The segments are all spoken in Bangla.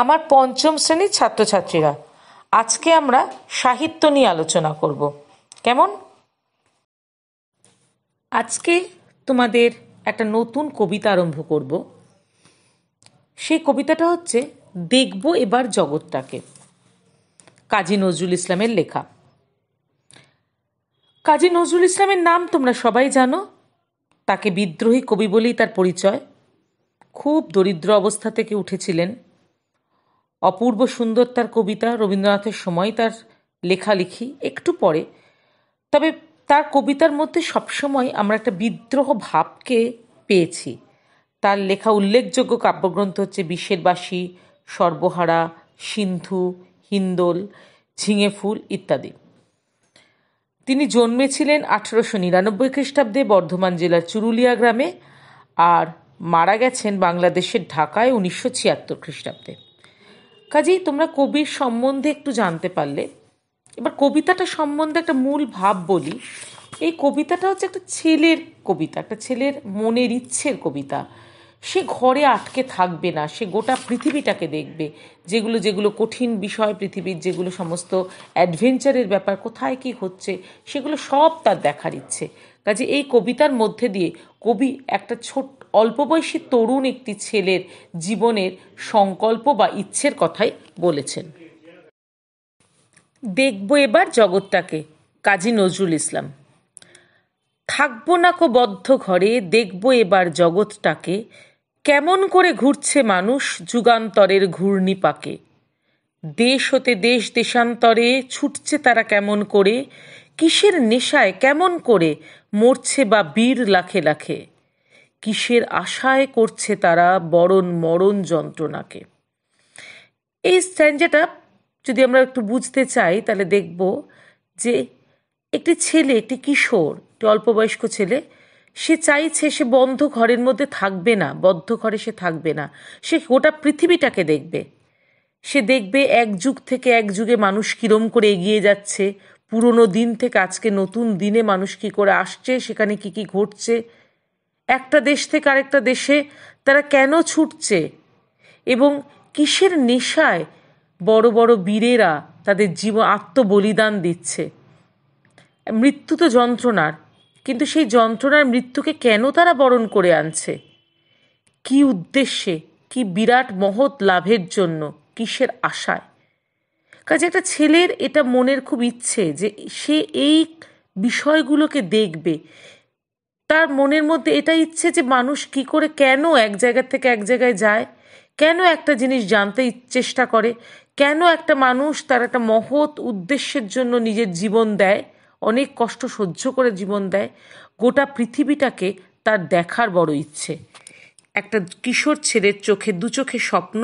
আমার পঞ্চম শ্রেণীর ছাত্রছাত্রীরা আজকে আমরা সাহিত্য নিয়ে আলোচনা করব কেমন আজকে তোমাদের একটা নতুন কবিতা আরম্ভ করব সেই কবিতাটা হচ্ছে দেখব এবার জগৎটাকে কাজী নজরুল ইসলামের লেখা কাজী নজরুল ইসলামের নাম তোমরা সবাই জানো তাকে বিদ্রোহী কবি বলেই তার পরিচয় খুব দরিদ্র অবস্থা থেকে উঠেছিলেন অপূর্ব সুন্দর তার কবিতা রবীন্দ্রনাথের সময় তার লেখালেখি একটু পরে তবে তার কবিতার মধ্যে সবসময় আমরা একটা বিদ্রোহ ভাবকে পেয়েছি তার লেখা উল্লেখযোগ্য কাব্যগ্রন্থ হচ্ছে বিশ্বেরবাসী সর্বহারা সিন্ধু হিন্দোল ঝিঙে ফুল ইত্যাদি তিনি জন্মেছিলেন আঠেরোশো নিরানব্বই খ্রিস্টাব্দে বর্ধমান জেলার চুরুলিয়া গ্রামে আর মারা গেছেন বাংলাদেশের ঢাকায় উনিশশো ছিয়াত্তর খ্রিস্টাব্দে কাজেই তোমরা কবির সম্বন্ধে একটু জানতে পারলে এবার কবিতাটা সম্বন্ধে একটা মূল ভাব বলি এই কবিতাটা হচ্ছে একটা ছেলের কবিতা একটা ছেলের মনের ইচ্ছের কবিতা সে ঘরে আটকে থাকবে না সে গোটা পৃথিবীটাকে দেখবে যেগুলো যেগুলো কঠিন বিষয় পৃথিবীর যেগুলো সমস্ত অ্যাডভেঞ্চারের ব্যাপার কোথায় কি হচ্ছে সেগুলো সব তার দেখার ইচ্ছে কাজে এই কবিতার মধ্যে দিয়ে কবি একটা ছোট্ট অল্পবয়সী তরুণ একটি ছেলের জীবনের সংকল্প বা ইচ্ছের কথাই বলেছেন দেখব এবার জগৎটাকে কাজী নজরুল ইসলাম থাকবো না কো বদ্ধ ঘরে দেখব এবার জগৎটাকে কেমন করে ঘুরছে মানুষ যুগান্তরের ঘূর্ণি পাকে দেশ হতে দেশ দেশান্তরে ছুটছে তারা কেমন করে কিসের নেশায় কেমন করে মরছে বা বীর লাখে লাখে কিসের আশায় করছে তারা বরণ মরণ যন্ত্রণাকে এই স্ট্যান্ডাটা যদি আমরা একটু বুঝতে চাই তাহলে দেখব যে একটি ছেলে একটি কিশোর একটি অল্পবয়স্ক ছেলে সে চাইছে সে বন্ধ ঘরের মধ্যে থাকবে না বদ্ধ ঘরে সে থাকবে না সে গোটা পৃথিবীটাকে দেখবে সে দেখবে এক যুগ থেকে এক যুগে মানুষ কিরম করে এগিয়ে যাচ্ছে পুরনো দিন থেকে আজকে নতুন দিনে মানুষ কী করে আসছে সেখানে কি কি ঘটছে একটা দেশ থেকে আরেকটা দেশে তারা কেন ছুটছে এবং কিসের নেশায় বড় বড় বীরেরা তাদের জীব আত্মবলিদান দিচ্ছে মৃত্যু তো যন্ত্রণার কিন্তু সেই যন্ত্রণার মৃত্যুকে কেন তারা বরণ করে আনছে কি উদ্দেশ্যে কি বিরাট মহৎ লাভের জন্য কিসের আশায় কাজে একটা ছেলের এটা মনের খুব ইচ্ছে যে সে এই বিষয়গুলোকে দেখবে তার মনের মধ্যে এটা ইচ্ছে যে মানুষ কি করে কেন এক জায়গা থেকে এক জায়গায় যায় কেন একটা জিনিস জানতে চেষ্টা করে কেন একটা মানুষ তার একটা মহৎ উদ্দেশ্যের জন্য নিজের জীবন দেয় অনেক কষ্ট সহ্য করে জীবন দেয় গোটা পৃথিবীটাকে তার দেখার বড় ইচ্ছে একটা কিশোর ছেলের চোখে দু চোখে স্বপ্ন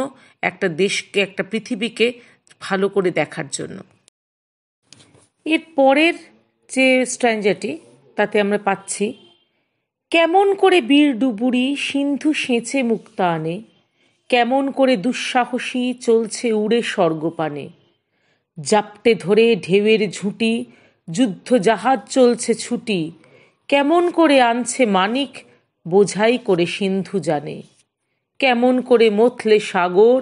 একটা দেশকে একটা পৃথিবীকে ভালো করে দেখার জন্য এর পরের যে স্ট্র্যাঞ্জাটি তাতে আমরা পাচ্ছি কেমন করে বীর ডুবুরি সিন্ধু সেঁচে মুক্তা আনে কেমন করে দুঃসাহসী চলছে উড়ে স্বর্গপানে জাপটে ধরে ঢেউয়ের ঝুঁটি যুদ্ধ জাহাজ চলছে ছুটি কেমন করে আনছে মানিক বোঝাই করে সিন্ধু জানে কেমন করে মথলে সাগর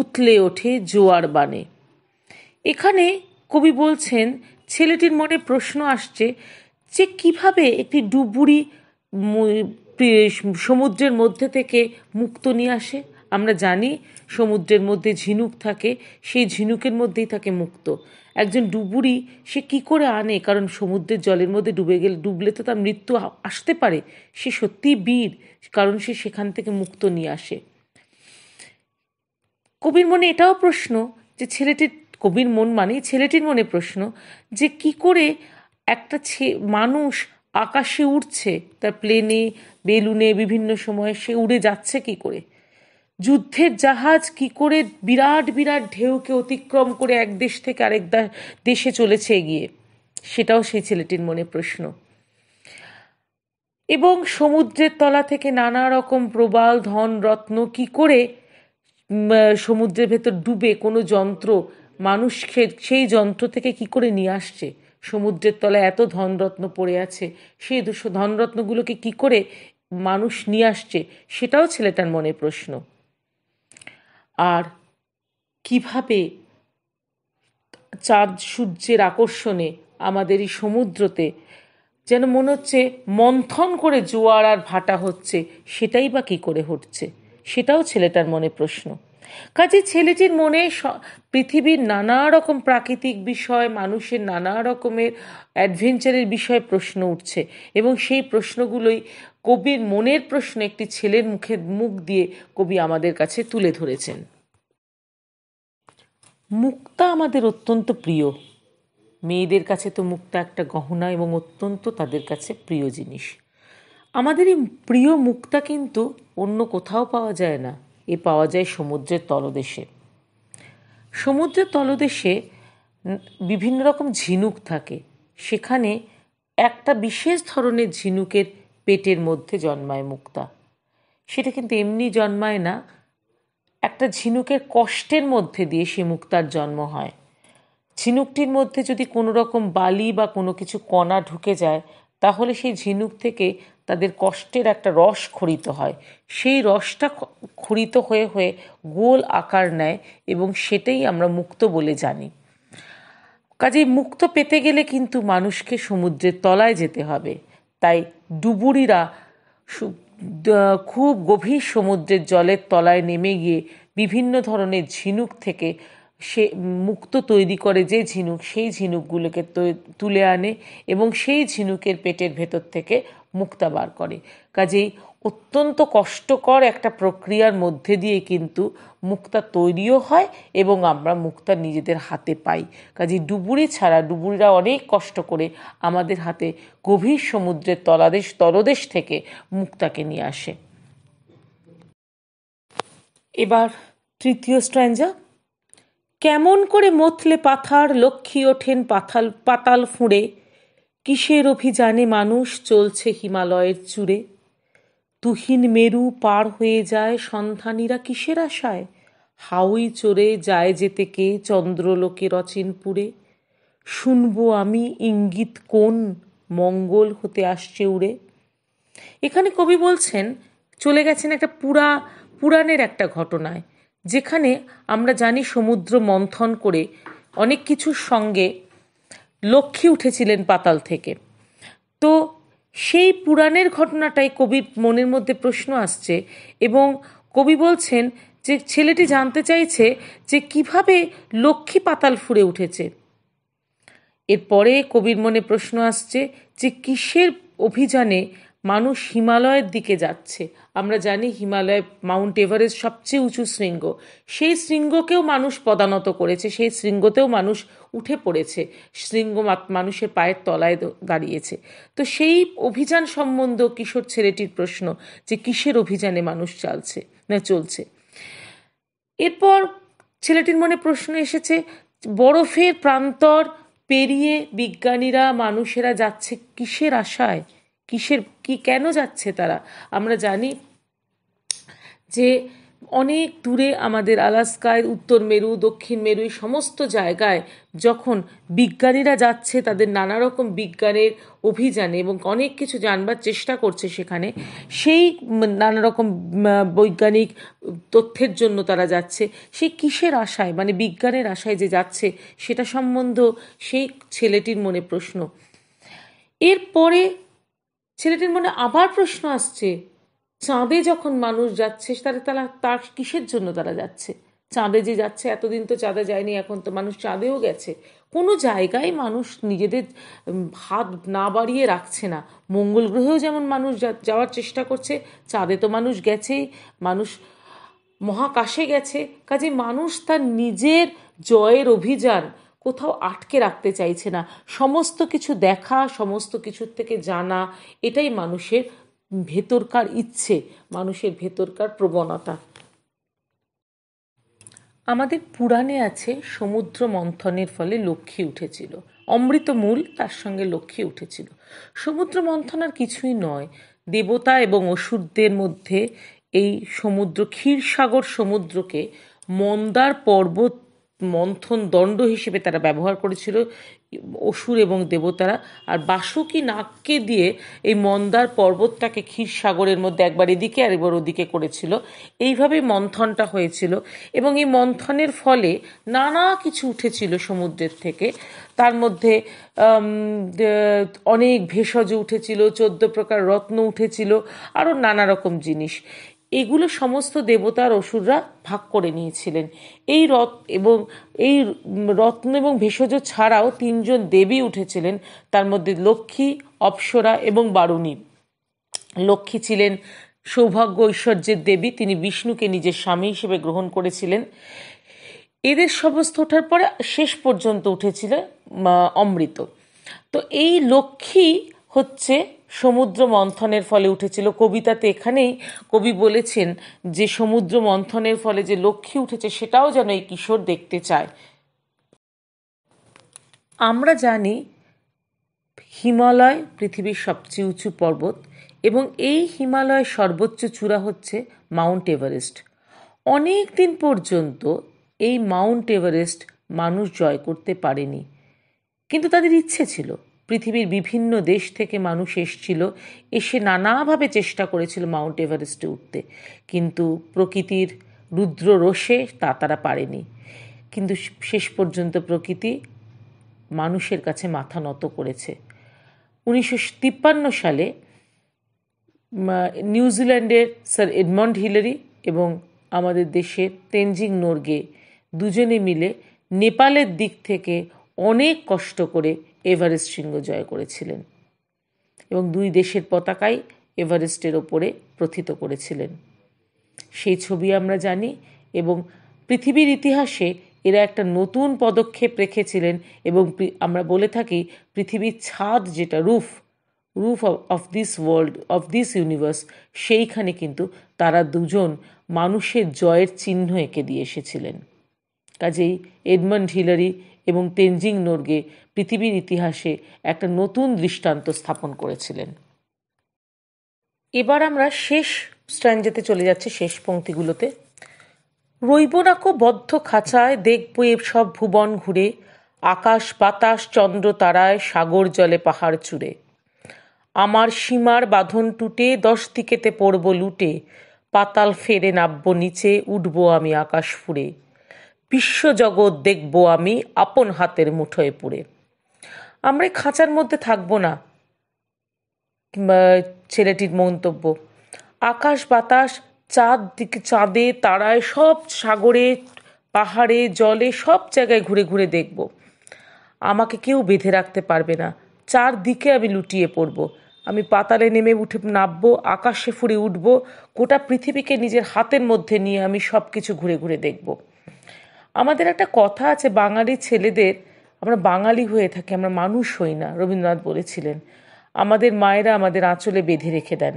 উতলে ওঠে জোয়ার বানে এখানে কবি বলছেন ছেলেটির মনে প্রশ্ন আসছে যে কিভাবে একটি ডুবুরি সমুদ্রের মধ্যে থেকে মুক্ত নিয়ে আসে আমরা জানি সমুদ্রের মধ্যে ঝিনুক থাকে সেই ঝিনুকের মধ্যেই থাকে মুক্ত একজন ডুবুরি সে কি করে আনে কারণ সমুদ্রের জলের মধ্যে ডুবে গেলে ডুবলে তো তার মৃত্যু আসতে পারে সে সত্যিই বীর কারণ সে সেখান থেকে মুক্ত নিয়ে আসে কবির মনে এটাও প্রশ্ন যে ছেলেটির কবির মন মানেই ছেলেটির মনে প্রশ্ন যে কি করে একটা মানুষ আকাশে উঠছে তার প্লেনে বেলুনে বিভিন্ন সময়ে সে উড়ে যাচ্ছে কি করে যুদ্ধের জাহাজ কি করে বিরাট বিরাট ঢেউকে অতিক্রম করে এক দেশ থেকে আরেক দেশে চলেছে এগিয়ে সেটাও সেই ছেলেটির মনে প্রশ্ন এবং সমুদ্রের তলা থেকে নানা রকম প্রবাল ধন রত্ন কি করে সমুদ্রের ভেতর ডুবে কোনো যন্ত্র মানুষ সেই যন্ত্র থেকে কি করে নিয়ে আসছে সমুদ্রের তলায় এত ধনরত্ন পড়ে আছে সেই দুশো ধনরত্নগুলোকে কি করে মানুষ নিয়ে আসছে সেটাও ছেলেটার মনে প্রশ্ন আর কিভাবে চাঁদ সূর্যের আকর্ষণে আমাদের এই সমুদ্রতে যেন মনে হচ্ছে মন্থন করে জোয়ার আর ভাটা হচ্ছে সেটাই বা কী করে হচ্ছে সেটাও ছেলেটার মনে প্রশ্ন কাজে ছেলেটির মনে পৃথিবীর নানা রকম প্রাকৃতিক বিষয় মানুষের নানা রকমের অ্যাডভেঞ্চারের বিষয়ে প্রশ্ন উঠছে এবং সেই প্রশ্নগুলোই কবির মনের প্রশ্ন একটি ছেলের মুখের মুখ দিয়ে কবি আমাদের কাছে তুলে ধরেছেন মুক্তা আমাদের অত্যন্ত প্রিয় মেয়েদের কাছে তো মুক্তা একটা গহনা এবং অত্যন্ত তাদের কাছে প্রিয় জিনিস আমাদের এই প্রিয় মুক্তা কিন্তু অন্য কোথাও পাওয়া যায় না এ পাওয়া যায় সমুদ্রের তলদেশে সমুদ্রের তলদেশে বিভিন্ন রকম ঝিনুক থাকে সেখানে একটা বিশেষ ধরনের ঝিনুকের পেটের মধ্যে জন্মায় মুক্তা সেটা কিন্তু এমনি জন্মায় না একটা ঝিনুকের কষ্টের মধ্যে দিয়ে সে মুক্তার জন্ম হয় ঝিনুকটির মধ্যে যদি কোনো রকম বালি বা কোনো কিছু কণা ঢুকে যায় তাহলে সেই ঝিনুক থেকে তাদের কষ্টের একটা রস খরিত হয় সেই রসটা খরিত হয়ে হয়ে গোল আকার নেয় এবং সেটাই আমরা মুক্ত বলে জানি কাজেই মুক্ত পেতে গেলে কিন্তু মানুষকে সমুদ্রের তলায় যেতে হবে তাই ডুবুরিরা খুব গভীর সমুদ্রের জলের তলায় নেমে গিয়ে বিভিন্ন ধরনের ঝিনুক থেকে সে মুক্ত তৈরি করে যে ঝিনুক সেই ঝিনুকগুলোকে তুলে আনে এবং সেই ঝিনুকের পেটের ভেতর থেকে মুক্তা বার করে কাজেই অত্যন্ত কষ্টকর একটা প্রক্রিয়ার মধ্যে দিয়ে কিন্তু মুক্তা তৈরিও হয় এবং আমরা মুক্তা নিজেদের হাতে পাই কাজে ডুবুরি ছাড়া ডুবুরিরা অনেক কষ্ট করে আমাদের হাতে গভীর সমুদ্রের তলাদেশ তলদেশ থেকে মুক্তাকে নিয়ে আসে এবার তৃতীয় স্ট্র্যাঞ্জা কেমন করে মথলে পাথার লক্ষ্মী ওঠেন পাথাল পাতাল ফুঁড়ে কিসের অভিযানে মানুষ চলছে হিমালয়ের চূড়ে তুহিন মেরু পার হয়ে যায় সন্ধানীরা কিসের আশায় হাউই চড়ে যায় যেতে কে চন্দ্রলোকে রচিনপুরে শুনব আমি ইঙ্গিত কোন মঙ্গল হতে আসছে উড়ে এখানে কবি বলছেন চলে গেছেন একটা পুরা পুরাণের একটা ঘটনায় যেখানে আমরা জানি সমুদ্র মন্থন করে অনেক কিছুর সঙ্গে লক্ষ্মী উঠেছিলেন পাতাল থেকে তো সেই পুরাণের ঘটনাটাই কবির মনের মধ্যে প্রশ্ন আসছে এবং কবি বলছেন যে ছেলেটি জানতে চাইছে যে কিভাবে লক্ষ্মী পাতাল ফুরে উঠেছে এরপরে কবির মনে প্রশ্ন আসছে যে কিসের অভিযানে মানুষ হিমালয়ের দিকে যাচ্ছে আমরা জানি হিমালয় মাউন্ট এভারেস্ট সবচেয়ে উঁচু শৃঙ্গ সেই শৃঙ্গকেও মানুষ পদানত করেছে সেই শৃঙ্গতেও মানুষ উঠে পড়েছে শৃঙ্গ মানুষের পায়ের তলায় দাঁড়িয়েছে তো সেই অভিযান সম্বন্ধ কিশোর ছেলেটির প্রশ্ন যে কিসের অভিযানে মানুষ চালছে না চলছে এরপর ছেলেটির মনে প্রশ্ন এসেছে বরফের প্রান্তর পেরিয়ে বিজ্ঞানীরা মানুষেরা যাচ্ছে কিসের আশায় কিসের কি কেন যাচ্ছে তারা আমরা জানি যে অনেক দূরে আমাদের আলাস্কায় উত্তর মেরু দক্ষিণ মেরু এই সমস্ত জায়গায় যখন বিজ্ঞানীরা যাচ্ছে তাদের নানা রকম বিজ্ঞানের অভিযানে এবং অনেক কিছু জানবার চেষ্টা করছে সেখানে সেই নানা রকম বৈজ্ঞানিক তথ্যের জন্য তারা যাচ্ছে সে কিসের আশায় মানে বিজ্ঞানের আশায় যে যাচ্ছে সেটা সম্বন্ধ সেই ছেলেটির মনে প্রশ্ন এরপরে ছেলেটির মনে আবার প্রশ্ন আসছে চাঁদে যখন মানুষ যাচ্ছে তাহলে তারা তার কিসের জন্য তারা যাচ্ছে চাঁদে যে যাচ্ছে এতদিন তো চাঁদে যায়নি এখন তো মানুষ চাঁদেও গেছে কোনো জায়গায় মানুষ নিজেদের হাত না বাড়িয়ে রাখছে না মঙ্গল গ্রহেও যেমন মানুষ যাওয়ার চেষ্টা করছে চাঁদে তো মানুষ গেছেই মানুষ মহাকাশে গেছে কাজে মানুষ তার নিজের জয়ের অভিযান কোথাও আটকে রাখতে চাইছে না সমস্ত কিছু দেখা সমস্ত কিছুর থেকে জানা এটাই মানুষের ভেতরকার ইচ্ছে মানুষের ভেতরকার প্রবণতা আমাদের পুরাণে আছে সমুদ্র মন্থনের ফলে লক্ষ্মী উঠেছিল অমৃতমূল তার সঙ্গে লক্ষ্মী উঠেছিল সমুদ্র মন্থন আর কিছুই নয় দেবতা এবং অসুরদের মধ্যে এই সমুদ্র ক্ষীরসাগর সমুদ্রকে মন্দার পর্বত মন্থন দণ্ড হিসেবে তারা ব্যবহার করেছিল অসুর এবং দেবতারা আর বাসুকি নাককে দিয়ে এই মন্দার পর্বতটাকে ক্ষীর সাগরের মধ্যে একবার এদিকে আর একবার ওদিকে করেছিল এইভাবে মন্থনটা হয়েছিল এবং এই মন্থনের ফলে নানা কিছু উঠেছিল সমুদ্রের থেকে তার মধ্যে অনেক ভেষজ উঠেছিল চোদ্দ প্রকার রত্ন উঠেছিল আরও নানা রকম জিনিস এগুলো সমস্ত দেবতার অসুররা ভাগ করে নিয়েছিলেন এই রথ এবং এই রত্ন এবং ভেষজ ছাড়াও তিনজন দেবী উঠেছিলেন তার মধ্যে লক্ষ্মী অপ্সরা এবং বারুণী লক্ষ্মী ছিলেন সৌভাগ্য ঐশ্বর্যের দেবী তিনি বিষ্ণুকে নিজের স্বামী হিসেবে গ্রহণ করেছিলেন এদের সমস্ত ওঠার পরে শেষ পর্যন্ত উঠেছিল অমৃত তো এই লক্ষ্মী হচ্ছে সমুদ্র মন্থনের ফলে উঠেছিল কবিতাতে এখানেই কবি বলেছেন যে সমুদ্র মন্থনের ফলে যে লক্ষ্মী উঠেছে সেটাও যেন এই কিশোর দেখতে চায় আমরা জানি হিমালয় পৃথিবীর সবচেয়ে উঁচু পর্বত এবং এই হিমালয়ের সর্বোচ্চ চূড়া হচ্ছে মাউন্ট এভারেস্ট অনেক দিন পর্যন্ত এই মাউন্ট এভারেস্ট মানুষ জয় করতে পারেনি কিন্তু তাদের ইচ্ছে ছিল পৃথিবীর বিভিন্ন দেশ থেকে মানুষ এসছিল এসে নানাভাবে চেষ্টা করেছিল মাউন্ট এভারেস্টে উঠতে কিন্তু প্রকৃতির রুদ্র রোষে তা তারা পারেনি কিন্তু শেষ পর্যন্ত প্রকৃতি মানুষের কাছে মাথা নত করেছে উনিশশো সালে নিউজিল্যান্ডের স্যার এডমন্ড হিলারি এবং আমাদের দেশের তেনজিং নোরগে দুজনে মিলে নেপালের দিক থেকে অনেক কষ্ট করে এভারেস্ট শৃঙ্গ জয় করেছিলেন এবং দুই দেশের পতাকাই এভারেস্টের ওপরে প্রথিত করেছিলেন সেই ছবি আমরা জানি এবং পৃথিবীর ইতিহাসে এরা একটা নতুন পদক্ষেপ রেখেছিলেন এবং আমরা বলে থাকি পৃথিবীর ছাদ যেটা roof roof of this world of this universe সেইখানে কিন্তু তারা দুজন মানুষের জয়ের চিহ্ন এঁকে দিয়ে এসেছিলেন কাজেই এডমন্ড হিলারি এবং তেনজিং নোরগে পৃথিবীর ইতিহাসে একটা নতুন দৃষ্টান্ত স্থাপন করেছিলেন এবার আমরা শেষ যেতে চলে যাচ্ছি শেষ পংক্তিগুলোতে রইব নাকো বদ্ধ খাঁচায় দেখব সব ভুবন ঘুরে আকাশ বাতাস চন্দ্র তারায় সাগর জলে পাহাড় চুড়ে আমার সীমার বাঁধন টুটে দশ দিকেতে পড়ব লুটে পাতাল ফেরে নামব নিচে উঠব আমি আকাশ ফুড়ে বিশ্বজগৎ দেখব আমি আপন হাতের মুঠোয় পুড়ে আমরা এই খাঁচার মধ্যে থাকবো না ছেলেটির মন্তব্য আকাশ বাতাস চাঁদ দিকে চাঁদে তারায় সব সাগরে পাহাড়ে জলে সব জায়গায় ঘুরে ঘুরে দেখব আমাকে কেউ বেঁধে রাখতে পারবে না চারদিকে আমি লুটিয়ে পড়ব আমি পাতালে নেমে উঠে নামব আকাশে ফুরে উঠব গোটা পৃথিবীকে নিজের হাতের মধ্যে নিয়ে আমি সব কিছু ঘুরে ঘুরে দেখব আমাদের একটা কথা আছে বাঙালি ছেলেদের আমরা বাঙালি হয়ে থাকি আমরা মানুষ হই না রবীন্দ্রনাথ বলেছিলেন আমাদের মায়েরা আমাদের আঁচলে বেঁধে রেখে দেন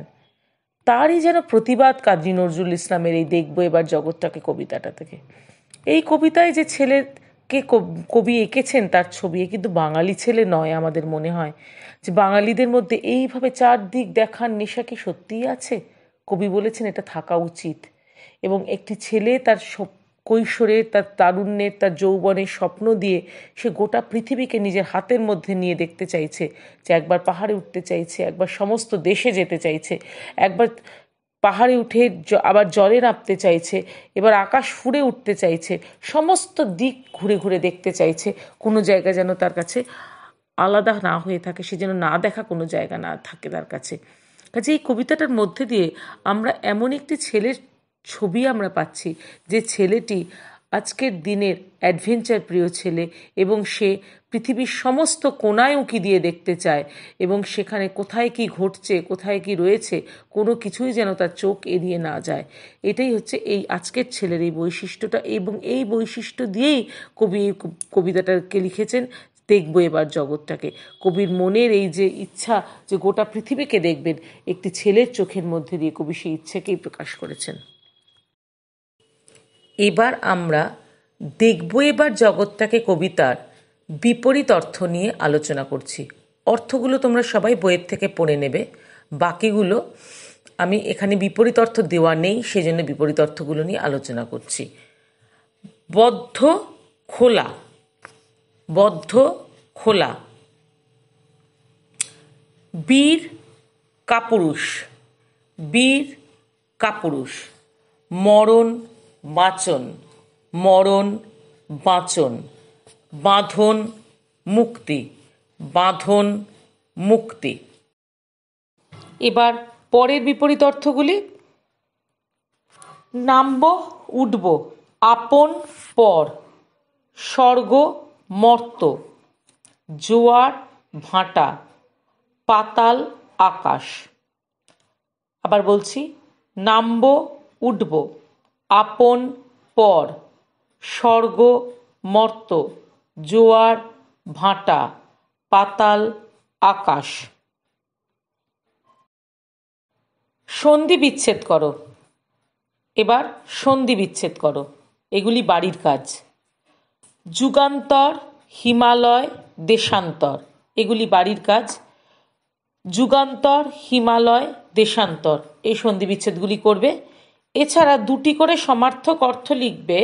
তারই যেন প্রতিবাদ কাজী নজরুল ইসলামের এই দেখবো এবার জগৎটাকে কবিতাটা থেকে এই কবিতায় যে ছেলেকে কবি এঁকেছেন তার ছবি কিন্তু বাঙালি ছেলে নয় আমাদের মনে হয় যে বাঙালিদের মধ্যে এইভাবে চারদিক দেখার নেশা কি সত্যিই আছে কবি বলেছেন এটা থাকা উচিত এবং একটি ছেলে তার কৈশোরের তার তারুণ্যের তার যৌবনের স্বপ্ন দিয়ে সে গোটা পৃথিবীকে নিজের হাতের মধ্যে নিয়ে দেখতে চাইছে যে একবার পাহাড়ে উঠতে চাইছে একবার সমস্ত দেশে যেতে চাইছে একবার পাহাড়ে উঠে আবার জলে নাপতে চাইছে এবার আকাশ ফুড়ে উঠতে চাইছে সমস্ত দিক ঘুরে ঘুরে দেখতে চাইছে কোনো জায়গা যেন তার কাছে আলাদা না হয়ে থাকে সে যেন না দেখা কোনো জায়গা না থাকে তার কাছে কাজে এই কবিতাটার মধ্যে দিয়ে আমরা এমন একটি ছেলের ছবি আমরা পাচ্ছি যে ছেলেটি আজকের দিনের অ্যাডভেঞ্চার প্রিয় ছেলে এবং সে পৃথিবীর সমস্ত কোনায় উঁকি দিয়ে দেখতে চায় এবং সেখানে কোথায় কি ঘটছে কোথায় কি রয়েছে কোনো কিছুই যেন তার চোখ এড়িয়ে না যায় এটাই হচ্ছে এই আজকের ছেলের এই বৈশিষ্ট্যটা এবং এই বৈশিষ্ট্য দিয়েই কবি কবিতাটাকে লিখেছেন দেখবো এবার জগৎটাকে কবির মনের এই যে ইচ্ছা যে গোটা পৃথিবীকে দেখবেন একটি ছেলের চোখের মধ্যে দিয়ে কবি সেই ইচ্ছাকেই প্রকাশ করেছেন এবার আমরা দেখব এবার জগৎটাকে কবিতার বিপরীত অর্থ নিয়ে আলোচনা করছি অর্থগুলো তোমরা সবাই বইয়ের থেকে পড়ে নেবে বাকিগুলো আমি এখানে বিপরীত অর্থ দেওয়া নেই সেজন্য বিপরীত অর্থগুলো নিয়ে আলোচনা করছি বদ্ধ খোলা বদ্ধ খোলা বীর কাপুরুষ বীর কাপুরুষ মরণ বাচন মরণ বাচন বাঁধন মুক্তি বাঁধন মুক্তি এবার পরের বিপরীত অর্থগুলি নামব উঠব আপন পর স্বর্গ মর্ত জোয়ার ভাঁটা পাতাল আকাশ আবার বলছি নামব উঠব আপন পর স্বর্গ মর্ত জোয়ার ভাঁটা পাতাল আকাশ সন্ধি বিচ্ছেদ করো এবার সন্ধি বিচ্ছেদ করো এগুলি বাড়ির কাজ যুগান্তর হিমালয় দেশান্তর এগুলি বাড়ির কাজ যুগান্তর হিমালয় দেশান্তর এই সন্ধি বিচ্ছেদগুলি করবে এছাড়া দুটি করে সমার্থক অর্থ লিখবে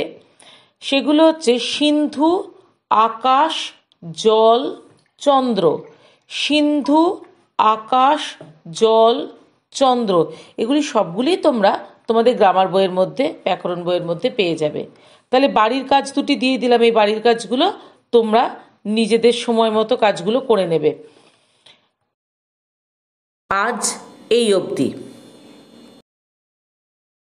সেগুলো হচ্ছে সিন্ধু আকাশ জল চন্দ্র সিন্ধু আকাশ জল চন্দ্র এগুলি সবগুলি তোমরা তোমাদের গ্রামার বইয়ের মধ্যে ব্যাকরণ বইয়ের মধ্যে পেয়ে যাবে তাহলে বাড়ির কাজ দুটি দিয়ে দিলাম এই বাড়ির কাজগুলো তোমরা নিজেদের সময় মতো কাজগুলো করে নেবে আজ এই অবধি